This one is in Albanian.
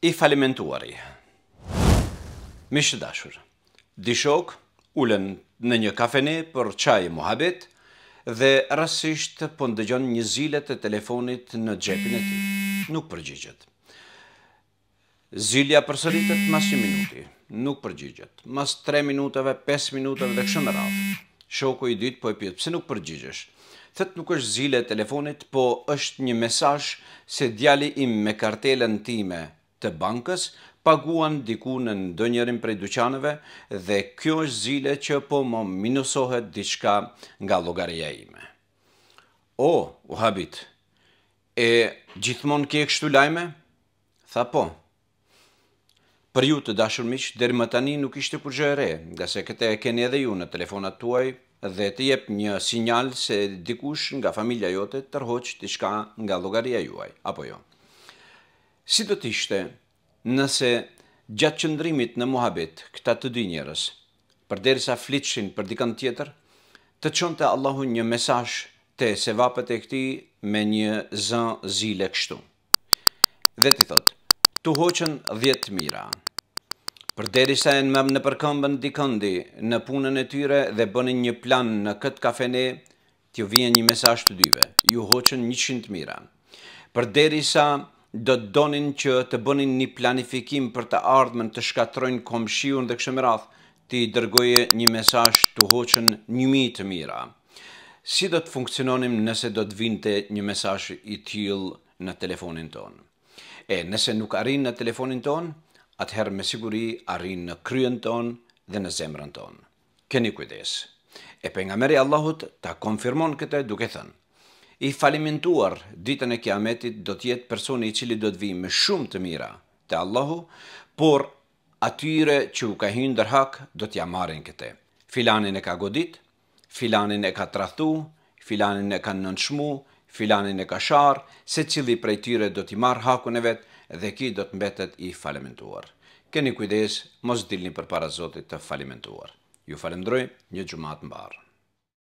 i falimentuari. Mishë dashur, di shok ulen në një kafene për qaj e muhabit dhe rasisht pëndëgjon po një zilet e telefonit në gjepin e ti. Nuk përgjigjet. Zilja përsëritet mas një minuti. Nuk përgjigjet. Mas tre minutave, pes minutave dhe këshën rrath. Shoko i dytë po e pjetë, pëse nuk përgjigjesh? Thetë nuk është zile telefonit, po është një mesash se djali im me kartelen time të bankës paguan diku në ndonjërin prej dyqaneve dhe kjo është zile që po më minusohet diçka nga llogaria ime. O, u habit. E gjithmonë ke kështu lajme? Tha po. Për ju të dashur miq, deri më tani nuk ishte kur gjë e re, nga se këtë e keni edhe ju në telefonat tuaj dhe të jep një sinjal se dikush nga familja jote tërhoq diçka nga llogaria juaj, apo jo? Si do të ishte nëse gjatë qëndrimit në muhabit këta të dy njerës, për deri sa flitshin për dikën tjetër, të qonë të Allahun një mesash të sevapët e këti me një zën zile kështu. Dhe ti thotë, të hoqën dhjetë mira, për deri sa e në në përkëmbën dikëndi në punën e tyre dhe bënin një plan në këtë kafene, t'ju vjen një mesash të dyve, ju hoqën një qindë mira. Për deri sa në do të donin që të bënin një planifikim për të ardhmen të shkatrojnë komshiun dhe kështu më radhë ti dërgoje një mesazh të hoçën një mi të mira. Si do të funksiononim nëse do të vinte një mesazh i tjil në telefonin ton? E nëse nuk arrin në telefonin ton, atëherë me siguri arrin në kryen ton dhe në zemrën ton. Keni kujdes. E pejgamberi Allahut ta konfirmon këtë duke thënë: i falimentuar ditën e kiametit do të jetë personi i cili do të vijë me shumë të mira te Allahu, por atyre që u ka hyrë ndër hak do t'ja marrin këtë. Filanin e ka godit, filanin e ka tradhtu, filanin e ka nënçmu, filanin e ka shar, se cili prej tyre do t'i marr hakun e vet dhe ki do të mbetet i falimentuar. Keni kujdes, mos dilni përpara Zotit të falimentuar. Ju falenderoj, një xumat mbar.